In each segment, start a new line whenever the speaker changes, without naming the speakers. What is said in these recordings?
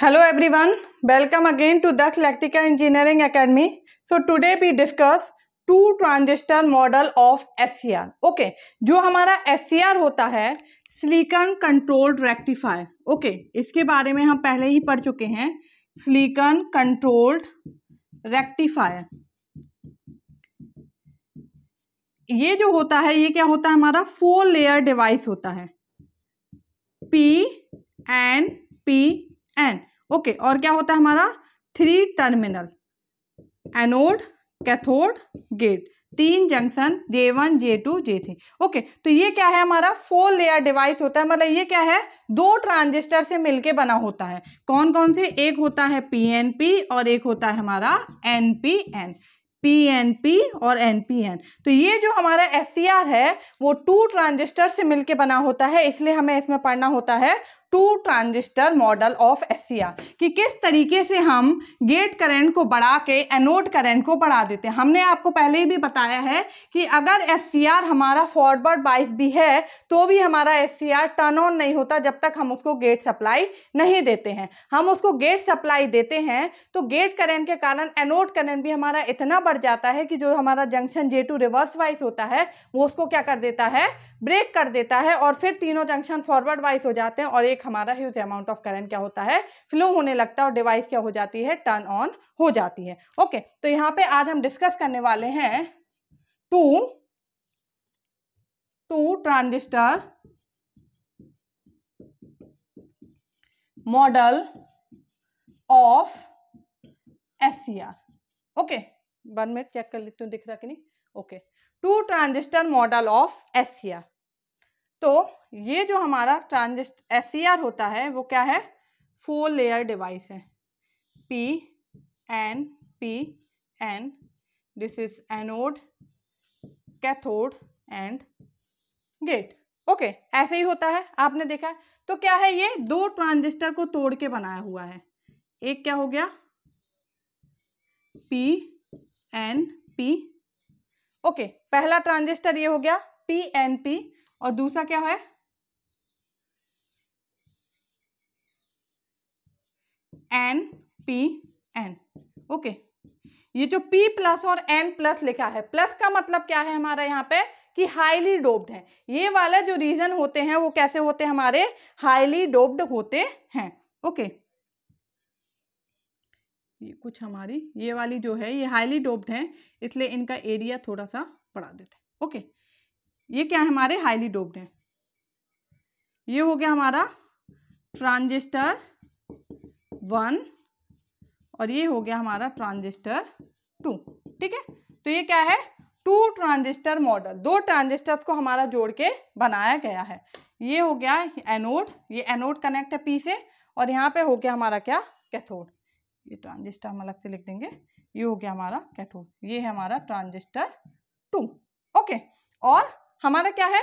Hello everyone welcome again to this electrical engineering academy so today we discuss two transistor model of S okay जो हमारा S होता है स्लीकन controlled rectifier okay इसके बारे में हम पहले ही पढ़ चुके हैं स्लीकन कंट्रोल्ड रेक्टिफायर ये जो होता है ये क्या होता है हमारा फोर लेयर डिवाइस होता है P and P N okay और क्या होता है हमारा three terminal anode cathode gate तीन junction J one J two J three okay तो ये क्या है हमारा फोर लेयर डिवाइस होता है मतलब ये क्या है दो ट्रांजिस्टर से मिलके बना होता है कौन कौन से एक होता है पीएनपी और एक होता है हमारा एनपीएन पी एन पी और एन पी एन तो ये जो हमारा एस सी आर है वो टू ट्रांजिस्टर से मिलके बना होता है इसलिए हमें इसमें पढ़ना होता है टू ट्रांजिस्टर मॉडल ऑफ एसिया e कि किस तरीके से हम गेट करंट को बढ़ा के एनोड करंट को बढ़ा देते हैं हमने आपको पहले ही भी बताया है कि अगर एस e हमारा फॉरवर्ड बाइस भी है तो भी हमारा एस टर्न ऑन नहीं होता जब तक हम उसको गेट सप्लाई नहीं देते हैं हम उसको गेट सप्लाई देते हैं तो गेट करेंट के कारण एनोड करेंट भी हमारा इतना बढ़ जाता है कि जो हमारा जंक्शन जे रिवर्स वाइज होता है वो उसको क्या कर देता है ब्रेक कर देता है और फिर तीनों जंक्शन फॉरवर्ड वाइज हो जाते हैं और एक हमारा ह्यूज अमाउंट ऑफ करंट क्या होता है फ्लो होने लगता है और डिवाइस क्या हो जाती है टर्न ऑन हो जाती है ओके तो यहाँ पे आज हम डिस्कस करने वाले हैं two two transistor model of S C R okay one minute check कर लेती हूँ दिख रहा कि नहीं okay okay. Two transistor model of S e तो ये जो हमारा ट्रांजिस्ट एस e होता है वो क्या है फोर लेयर डिवाइस है P N P N this is anode cathode and gate okay ऐसे ही होता है आपने देखा है तो क्या है ये दो ट्रांजिस्टर को तोड़ के बनाया हुआ है एक क्या हो गया पी एन पी ओके पहला ट्रांजिस्टर ये हो गया पी एन पी और दूसरा क्या है एन पी एन ओके ये जो P प्लस और N प्लस लिखा है प्लस का मतलब क्या है हमारा यहाँ पे कि हाईली डोब्ड है ये वाला जो रीजन होते हैं वो कैसे होते हैं हमारे हाईली डोब्ड होते हैं ओके okay. कुछ हमारी ये वाली जो है ये हाईली डोप्ड है इसलिए इनका एरिया थोड़ा सा बढ़ा देते हैं ओके ये क्या है हमारे हाईली डोप्ड हैं ये हो गया हमारा ट्रांजिस्टर वन और ये हो गया हमारा ट्रांजिस्टर टू ठीक है तो ये क्या है टू ट्रांजिस्टर मॉडल दो ट्रांजिस्टर्स को हमारा जोड़ के बनाया गया है ये हो गया एनोड ये एनोड कनेक्ट है पी से और यहाँ पे हो गया हमारा क्या कैथोड ये ट्रांजिस्टर हम अलग से लिख देंगे ये हो गया हमारा कैथोड ये है हमारा ट्रांजिस्टर टू ओके और हमारा क्या है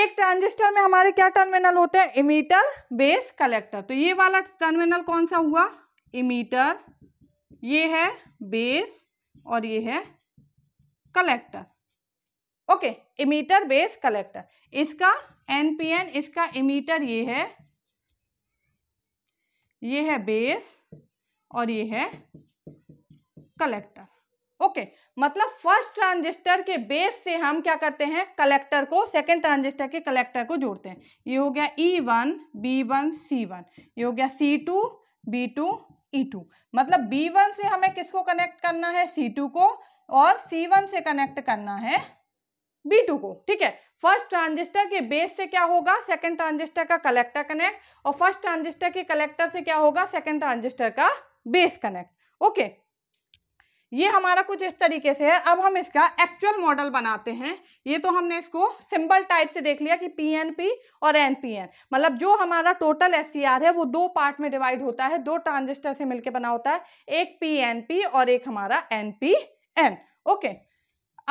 एक ट्रांजिस्टर में हमारे क्या टर्मिनल होते हैं इमीटर बेस कलेक्टर तो ये वाला टर्मिनल कौन सा हुआ इमीटर ये है बेस और ये है collector okay emitter base collector इसका एनपीएन इसका इमीटर ये है ये है बेस और ये है कलेक्टर ओके मतलब फर्स्ट ट्रांजिस्टर के बेस से हम क्या करते हैं कलेक्टर को सेकंड ट्रांजिस्टर के कलेक्टर को जोड़ते हैं ये हो गया E one B one C one ये हो गया C two B two E two मतलब बी वन से हमें किसको कनेक्ट करना है सी टू को और सी वन से कनेक्ट करना है बी टू को ठीक है फर्स्ट ट्रांजिस्टर के बेस से क्या होगा सेकंड ट्रांजिस्टर का कलेक्टर कनेक्ट और फर्स्ट ट्रांजिस्टर के कलेक्टर से क्या होगा सेकंड ट्रांजिस्टर का बेस कनेक्ट ओके ये हमारा कुछ इस तरीके से है अब हम इसका एक्चुअल मॉडल बनाते हैं ये तो हमने इसको सिंबल टाइप से देख लिया कि पीएनपी और एनपीएन मतलब जो हमारा टोटल एससीआर है वो दो पार्ट में डिवाइड होता है दो ट्रांजिस्टर से मिलकर बना होता है एक पीएनपी और एक हमारा एनपीएन ओके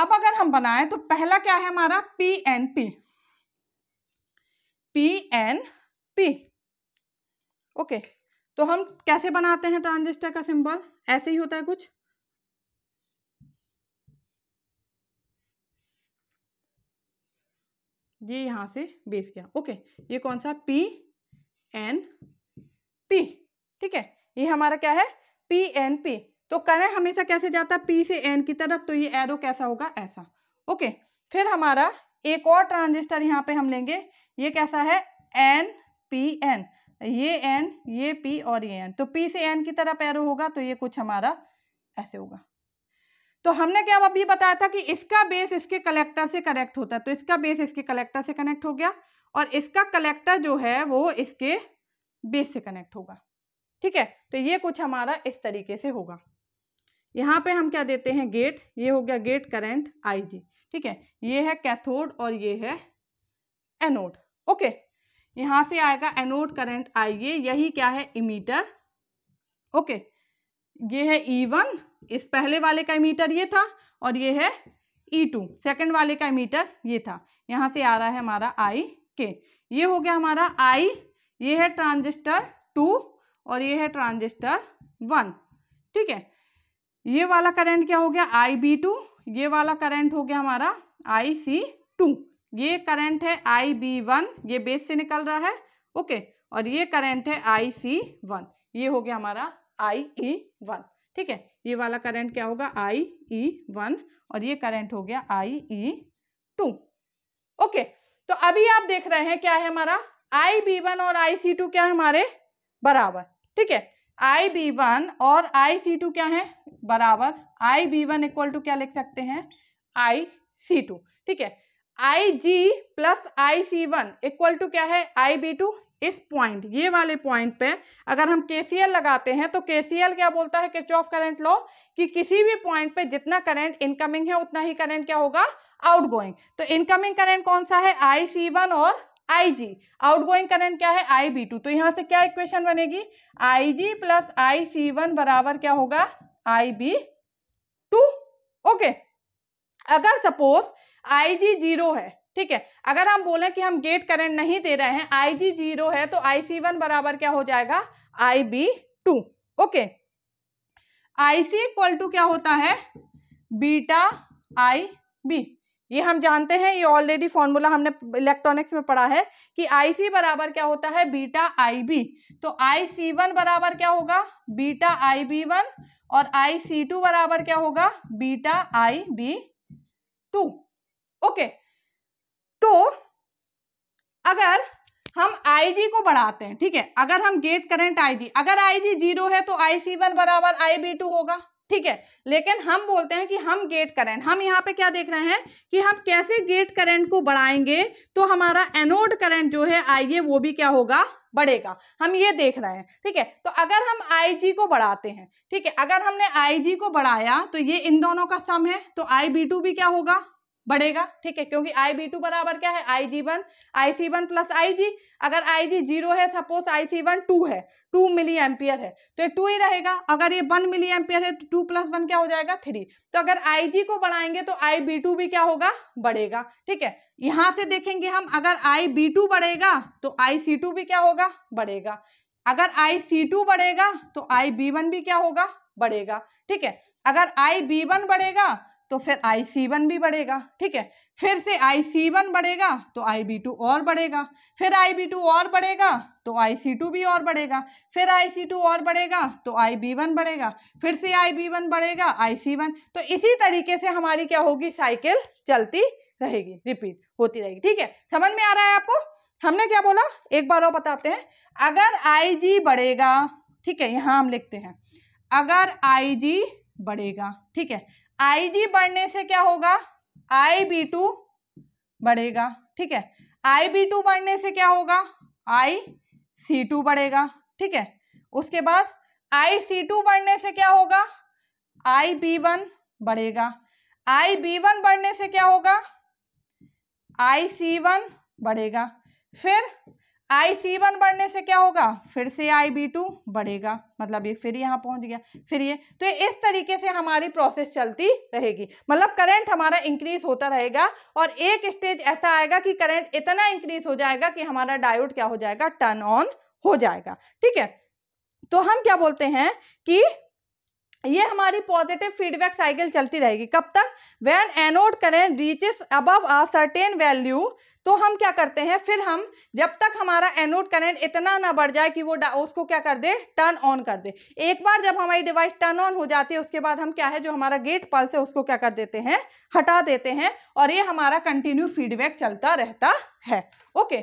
अब अगर हम बनाएं तो पहला क्या है हमारा पी एन पी ओके तो हम कैसे बनाते हैं ट्रांजिस्टर का सिंबल ऐसे ही होता है कुछ ये यहां से बेस किया ओके ये कौन सा पी एन पी ठीक है ये हमारा क्या है पी एन पी तो करें हमेशा कैसे जाता है पी से एन की तरफ तो ये एरो कैसा होगा ऐसा ओके फिर हमारा एक और ट्रांजिस्टर यहाँ पे हम लेंगे ये कैसा है एन पी एन ये एन ये पी और ये एन तो पी से एन की तरह पैरो होगा तो ये कुछ हमारा ऐसे होगा तो हमने क्या अब अभी बताया था कि इसका बेस इसके कलेक्टर से कनेक्ट होता है तो इसका बेस इसके कलेक्टर से कनेक्ट हो गया और इसका कलेक्टर जो है वो इसके बेस से कनेक्ट होगा ठीक है तो ये कुछ हमारा इस तरीके से होगा यहाँ पे हम क्या देते हैं गेट ये हो गया गेट करंट आईजी ठीक है ये है कैथोड और ये है एनोड ओके यहाँ से आएगा एनोड करंट आई यही क्या है इमीटर ओके ये है ई e वन इस पहले वाले का इमीटर ये था और ये है ई टू सेकेंड वाले का इमीटर ये था यहाँ से आ रहा है हमारा आई के ये हो गया हमारा आई ये है ट्रांजिस्टर टू और ये है ट्रांजिस्टर वन ठीक है ये वाला करंट क्या हो गया आई बी टू ये वाला करंट हो गया हमारा आई सी टू ये करंट है आई बी वन ये बेस से निकल रहा है ओके और ये करंट है आई सी वन ये हो गया हमारा आई ई वन ठीक है ये वाला करंट क्या होगा आई ई वन और ये करंट हो गया आई ई टू ओके तो अभी आप देख रहे हैं क्या है हमारा आई बी वन और आई सी टू क्या है हमारे बराबर ठीक है आई बी वन और आई सी टू क्या है बराबर I B one equal to क्या लिख सकते हैं आई सी टू ठीक है I G plus I C one equal to क्या है आई बी टू इस पॉइंट ये वाले पॉइंट पे अगर हम एल लगाते हैं तो एल क्या बोलता है किच ऑफ करेंट लॉ कि किसी भी पॉइंट पे जितना करंट इनकमिंग है उतना ही करंट क्या होगा आउटगोइंग तो इनकमिंग करंट कौन सा है आई सी वन और I G outgoing current क्या है आई बी टू तो यहाँ से क्या इक्वेशन बनेगी आई G plus I C one बराबर क्या होगा आई बी टू ओके अगर सपोज आई जी जीरो है ठीक है अगर हम बोलें कि हम गेट करंट नहीं दे रहे हैं आई जी जीरो है तो आई सी वन बराबर क्या हो जाएगा I B two okay I C equal to क्या होता है बीटा आई बी ये हम जानते हैं ये ऑलरेडी फॉर्मूला हमने इलेक्ट्रॉनिक्स में पढ़ा है कि आई सी बराबर क्या होता है बीटा आई बी तो आई सी वन बराबर क्या होगा बीटा आई बी वन और आई सी टू बराबर क्या होगा beta I B two okay तो अगर हम आईजी को बढ़ाते हैं ठीक है अगर हम गेट करंट आईजी अगर आईजी जीरो है तो आई सी वन बराबर आई बी टू होगा ठीक है लेकिन हम बोलते हैं कि हम गेट करंट हम यहां पे क्या देख रहे हैं कि हम कैसे गेट करंट को बढ़ाएंगे तो हमारा एनोड करंट जो है आइए वो भी क्या होगा बढ़ेगा हम ये देख रहे हैं ठीक है तो अगर हम आईजी को बढ़ाते हैं ठीक है अगर हमने आईजी को बढ़ाया तो ये इन दोनों का सम है तो आई बी टू भी क्या होगा बढ़ेगा ठीक है क्योंकि आई बी टू बराबर क्या है I G one I C one plus I G अगर आई जी जीरो है suppose I C one two है टू मिली एम्पियर है तो ये टू ही रहेगा अगर ये वन मिली एम्पियर है तो टू प्लस वन क्या हो जाएगा थ्री तो अगर आई जी को बढ़ाएंगे तो आई बी टू भी क्या होगा बढ़ेगा ठीक है यहाँ से देखेंगे हम अगर आई बी टू बढ़ेगा तो आई सी टू भी क्या होगा बढ़ेगा अगर आई सी टू बढ़ेगा तो आई बी वन भी क्या होगा बढ़ेगा ठीक है अगर आई बी वन बढ़ेगा तो फिर आई सी वन भी बढ़ेगा ठीक है फिर से आई सी वन बढ़ेगा तो आई बी टू और बढ़ेगा फिर आई बी टू और बढ़ेगा तो आई सी टू भी और बढ़ेगा फिर आई सी टू और बढ़ेगा तो आई बी वन बढ़ेगा फिर से आई बी वन बढ़ेगा आई सी वन तो इसी तरीके से हमारी क्या होगी साइकिल चलती रहेगी रिपीट होती रहेगी ठीक है समझ में आ रहा है आपको हमने क्या बोला एक बार और बताते हैं अगर आई जी बढ़ेगा ठीक है यहाँ हम लिखते हैं अगर आई जी बढ़ेगा ठीक है जी बढ़ने से क्या होगा आई बी टू बढ़ेगा ठीक है आई बी टू बढ़ने से क्या होगा आई सी टू बढ़ेगा ठीक है उसके बाद आई सी टू बढ़ने से क्या होगा आई बी वन बढ़ेगा आई बी वन बढ़ने से क्या होगा आई सी वन बढ़ेगा फिर आई सी वन बढ़ने से क्या होगा फिर से आई बी टू बढ़ेगा मतलब ये फिर यहाँ पहुँच गया फिर ये तो ये इस तरीके से हमारी प्रोसेस चलती रहेगी मतलब करंट हमारा इंक्रीज होता रहेगा और एक स्टेज ऐसा आएगा कि करंट इतना इंक्रीज हो जाएगा कि हमारा डायोड क्या हो जाएगा टर्न ऑन हो जाएगा ठीक है तो हम क्या बोलते हैं कि ये हमारी पॉजिटिव फीडबैक साइकिल चलती रहेगी कब तक when anode current reaches above a certain value तो हम क्या करते हैं फिर हम जब तक हमारा एनोड करंट इतना ना बढ़ जाए कि वो उसको क्या कर दे टर्न ऑन कर दे एक बार जब हमारी डिवाइस टर्न ऑन हो जाती है उसके बाद हम क्या है जो हमारा गेट पल्स है उसको क्या कर देते हैं हटा देते हैं और ये हमारा कंटिन्यू फीडबैक चलता रहता है ओके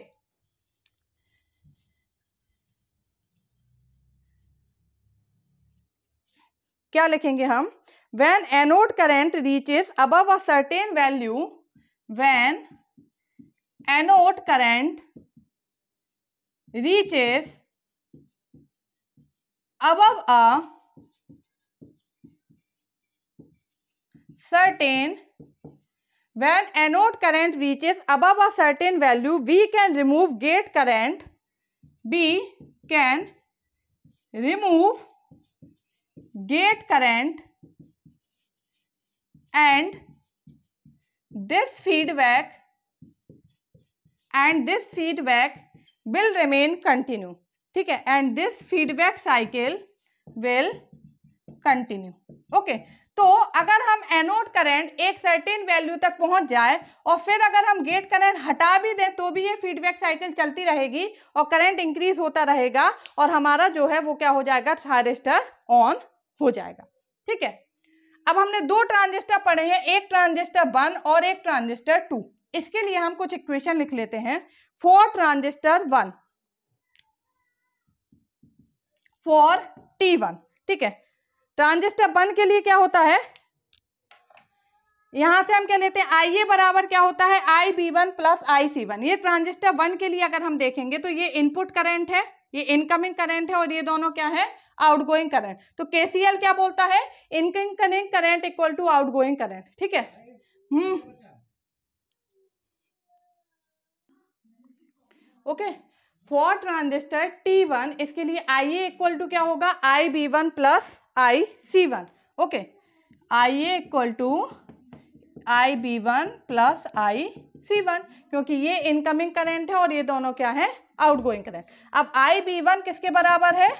क्या लिखेंगे हम when anode current reaches above a certain value when anode current reaches above a certain when anode current reaches above a certain value we can remove gate current B can remove gate current and this feedback and this feedback will remain continue ठीक है and this feedback cycle will continue okay तो अगर हम anode current एक certain value तक पहुंच जाए और फिर अगर हम गेट करंट हटा भी दें तो भी ये फीडबैक साइकिल चलती रहेगी और करंट इंक्रीज होता रहेगा और हमारा जो है वो क्या हो जाएगा ट्रांजिस्टर ऑन हो जाएगा ठीक है अब हमने दो ट्रांजिस्टर पढ़े हैं एक ट्रांजिस्टर वन और एक ट्रांजिस्टर टू इसके लिए हम कुछ इक्वेशन लिख लेते हैं for transistor one for T one ठीक है ट्रांजिस्टर वन के लिए क्या होता है यहां से हम क्या लेते हैं आई ए बराबर क्या होता है I B one plus I C one ये ट्रांजिस्टर वन के लिए अगर हम देखेंगे तो ये इनपुट करंट है ये इनकमिंग करंट है और ये दोनों क्या है आउटगोइंग करंट तो केसीएल क्या बोलता है incoming current equal to outgoing current ठीक है hmm okay for transistor T one इसके लिए आई ए इक्वल टू क्या होगा I B one plus I C one okay I A equal to I B one plus I C one क्योंकि ये incoming current है और ये दोनों क्या है आउट गोइंग करेंट अब आई बी वन किसके बराबर है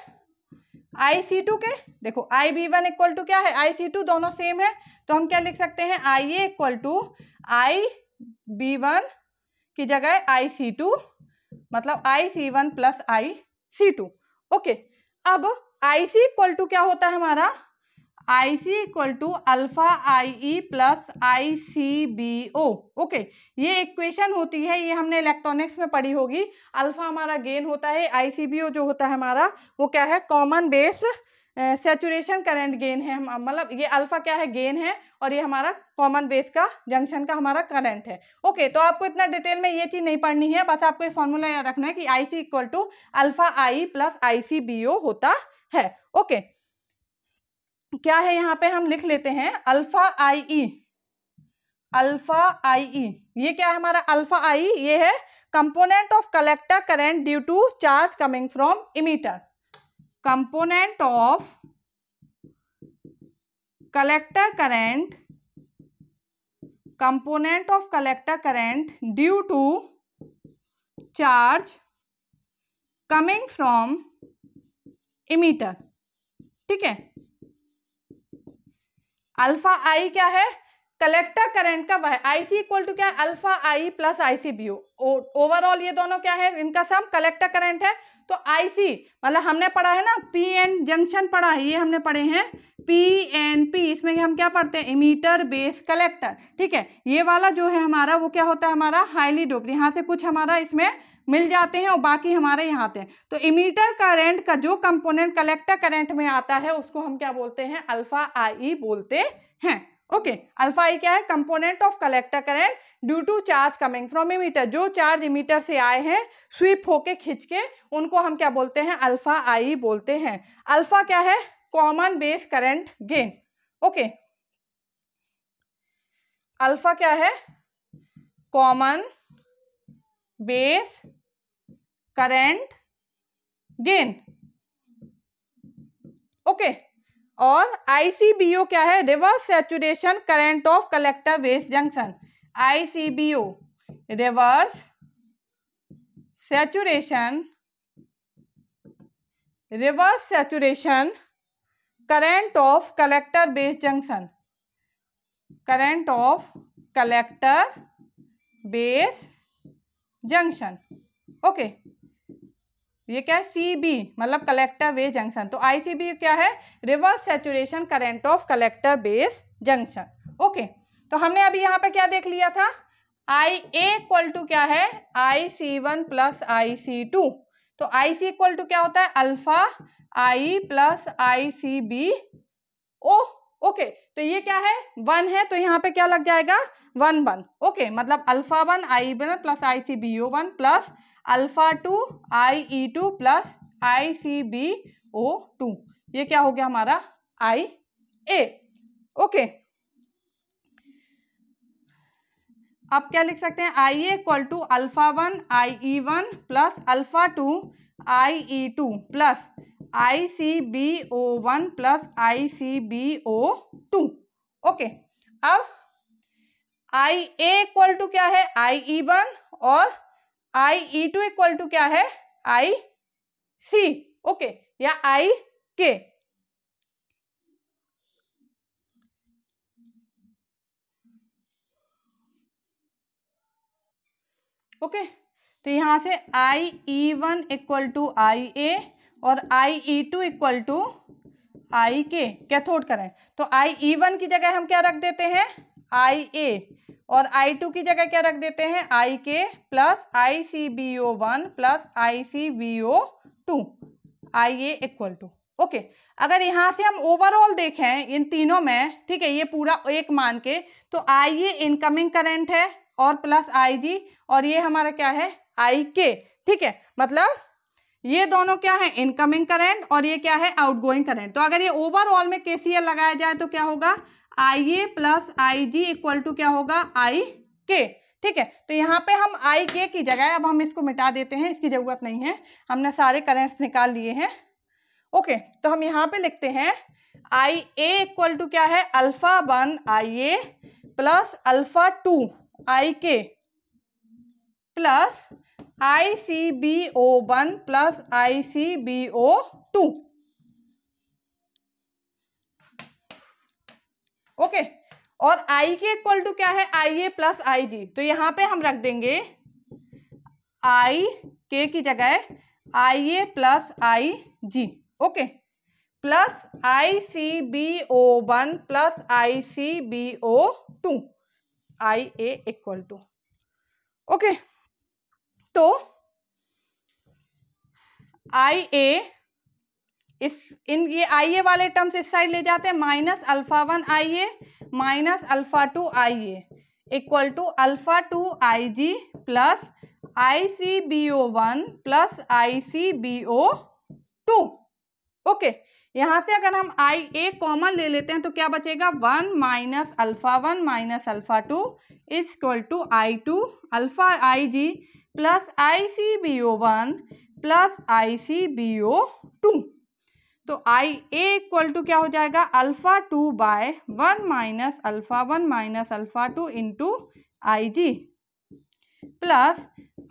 आई सी टू के देखो I B one equal to क्या है आई सी टू दोनों सेम है तो हम क्या लिख सकते हैं I A equal to I B one की जगह आई सी टू मतलब I C one plus I C two okay अब आई सी इक्वल टू क्या होता है हमारा I C equal to alpha I E plus I C B O okay ये equation होती है ये हमने इलेक्ट्रॉनिक्स में पढ़ी होगी अल्फा हमारा गेन होता है आई सी बी ओ जो होता है हमारा वो क्या है common base saturation current gain है मतलब ये अल्फा क्या है गेन है और ये हमारा कॉमन बेस का जंक्शन का हमारा करंट है ओके तो आपको इतना डिटेल में ये चीज़ नहीं पढ़नी है बस आपको ये फॉर्मूला याद रखना है कि I C equal to alpha I plus I C B O होता है ओके क्या है यहाँ पे हम लिख लेते हैं alpha I E alpha I ई ये क्या है हमारा अल्फा आई ये है component of collector current due to charge coming from emitter component of collector current component of collector current due to charge coming from emitter ठीक है alpha I क्या है कलेक्टर करंट का वह आई सी इक्वल टू क्या है alpha I plus I C B overall ये दोनों क्या है इनका सब कलेक्टर करंट है तो आईसी मतलब हमने पढ़ा है ना पी एन जंक्शन पढ़ा है ये हमने पढ़े हैं पी एन पी इसमें हम क्या पढ़ते हैं इमीटर बेस कलेक्टर ठीक है ये वाला जो है हमारा वो क्या होता है हमारा हाईली डोप यहाँ से कुछ हमारा इसमें मिल जाते हैं और बाकी हमारे यहाँ हैं तो इमीटर करेंट का जो कंपोनेंट कलेक्टर करेंट में आता है उसको हम क्या बोलते हैं अल्फा आई e बोलते हैं ओके अल्फा आई क्या है component of collector current due to charge coming from emitter जो चार्ज इमीटर से आए हैं स्वीप होके खिंच के उनको हम क्या बोलते हैं अल्फा आई बोलते हैं अल्फा क्या है common base current gain okay alpha क्या है common base current gain okay और आईसीबीओ क्या है reverse saturation current of collector west junction O reverse saturation reverse saturation current of collector base junction current of collector base junction okay ये क्या है C B मतलब collector base junction तो I C B क्या है reverse saturation current of collector base junction okay तो हमने अभी यहाँ पे क्या देख लिया था आई ए इक्वल टू क्या है I C one plus I C two तो आई सी इक्वल टू क्या होता है alpha I plus I C B O okay तो ये क्या है वन है तो यहाँ पे क्या लग जाएगा वन वन ओके मतलब alpha one I one plus I C B O one plus alpha two I E e two plus I C B O two ये क्या हो गया हमारा आई ए ओके अब क्या लिख सकते हैं I A equal to alpha e one I E one plus alpha two I E two plus I C B O one plus I C B O two okay अब आई ए इक्वल टू क्या है आई E e one और I E e two equal to क्या है I C okay या आई के okay तो यहां से I E one equal to I A और I E two equal to I K cathode करें तो आई ई वन की जगह हम क्या रख देते हैं आई ए और आई टू की जगह क्या रख देते हैं I K plus I C B O one plus I C B O two I A equal to okay अगर यहाँ से हम ओवरऑल देखें इन तीनों में ठीक है ये पूरा एक मान के तो आई ए इनकमिंग करेंट है और प्लस आई जी और ये हमारा क्या है आई के ठीक है मतलब ये दोनों क्या है इनकमिंग करेंट और ये क्या है आउटगोइंग करेंट तो अगर ये ओवरऑल में केसीएल लगाया जाए तो क्या होगा I A plus I G equal to क्या होगा आई के ठीक है तो यहाँ पे हम आई के की जगह अब हम इसको मिटा देते हैं इसकी ज़रूरत नहीं है हमने सारे करेंट्स निकाल लिए हैं ओके तो हम यहाँ पे लिखते हैं आई ए इक्वल टू क्या है alpha one I A plus alpha two I K plus I C B O one plus I C B O two okay और आई के इक्वल टू क्या है आई ए प्लस आई जी तो यहां पे हम रख देंगे आई के की जगह I A plus I G okay plus I C B O one plus I C B O two I A equal to okay तो आई ए इस इन ये आई ए वाले टर्म्स इस साइड ले जाते हैं minus alpha one I A minus alpha two I A equal to alpha two I G plus I C B O one plus I C B O two okay यहाँ से अगर हम आई ए common ले लेते हैं तो क्या बचेगा one minus alpha one minus alpha two is equal to I two alpha I G plus I C B O one plus I C B O two तो आई ए इक्वल टू क्या हो जाएगा alpha two by one minus alpha one minus alpha two into I G plus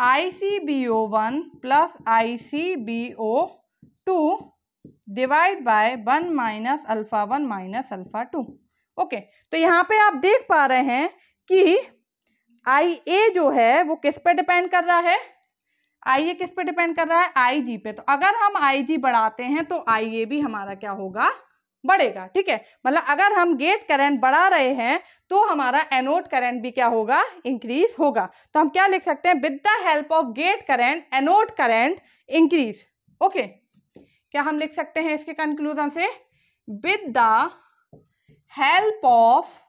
I C B O one plus I C B O two divide by one minus alpha one minus alpha two okay तो यहाँ पे आप देख पा रहे हैं कि आई ए जो है वो किस पे डिपेंड कर रहा है आई ए किस पे डिपेंड कर रहा है आई जी पे तो अगर हम आई जी बढ़ाते हैं तो आई ए भी हमारा क्या होगा बढ़ेगा ठीक है मतलब अगर हम गेट करंट बढ़ा रहे हैं तो हमारा एनोड करंट भी क्या होगा इंक्रीज होगा तो हम क्या लिख सकते हैं with the help of gate current anode current increase okay क्या हम लिख सकते हैं इसके कंक्लूजन से with the help of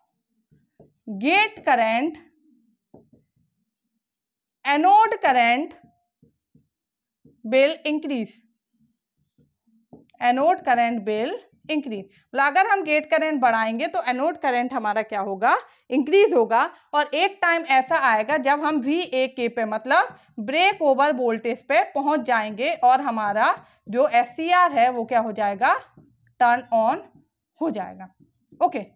gate current anode current will increase anode current will increase मतलब अगर हम गेट करंट बढ़ाएंगे तो एनोड करंट हमारा क्या होगा इंक्रीज होगा और एक टाइम ऐसा आएगा जब हम वी ए के पे मतलब ब्रेक ओवर वोल्टेज पे पहुंच जाएंगे और हमारा जो एस है वो क्या हो जाएगा टर्न ऑन हो जाएगा ओके okay.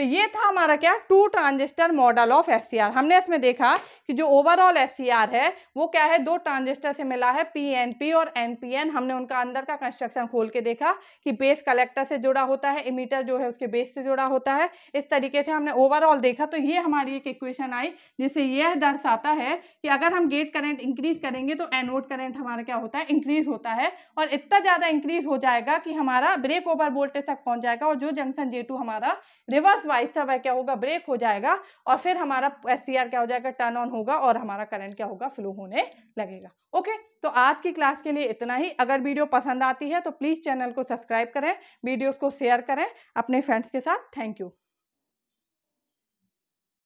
तो ये था हमारा क्या two transistor model of S हमने इसमें देखा कि जो ओवरऑल एस है वो क्या है दो ट्रांजिस्टर से मिला है पी एन पी और एन पी एन हमने उनका अंदर का कंस्ट्रक्शन खोल के देखा कि बेस कलेक्टर से जुड़ा होता है इमीटर जो है उसके बेस से जुड़ा होता है इस तरीके से हमने ओवरऑल देखा तो ये हमारी एक इक्वेशन आई जिससे यह दर्शाता है कि अगर हम गेट करेंट इंक्रीज करेंगे तो एनोड करेंट हमारा क्या होता है इंक्रीज होता है और इतना ज़्यादा इंक्रीज हो जाएगा कि हमारा ब्रेक ओवर वोल्टेज तक पहुंच जाएगा और जो जंक्शन जे हमारा रिवर्स वाइस वह क्या होगा ब्रेक हो जाएगा और फिर हमारा एस क्या हो जाएगा टर्न ऑन होगा और हमारा करंट क्या होगा फ्लो होने लगेगा ओके तो आज की क्लास के लिए इतना ही अगर वीडियो पसंद आती है तो प्लीज़ चैनल को सब्सक्राइब करें वीडियोज़ को शेयर करें अपने फ्रेंड्स के साथ थैंक यू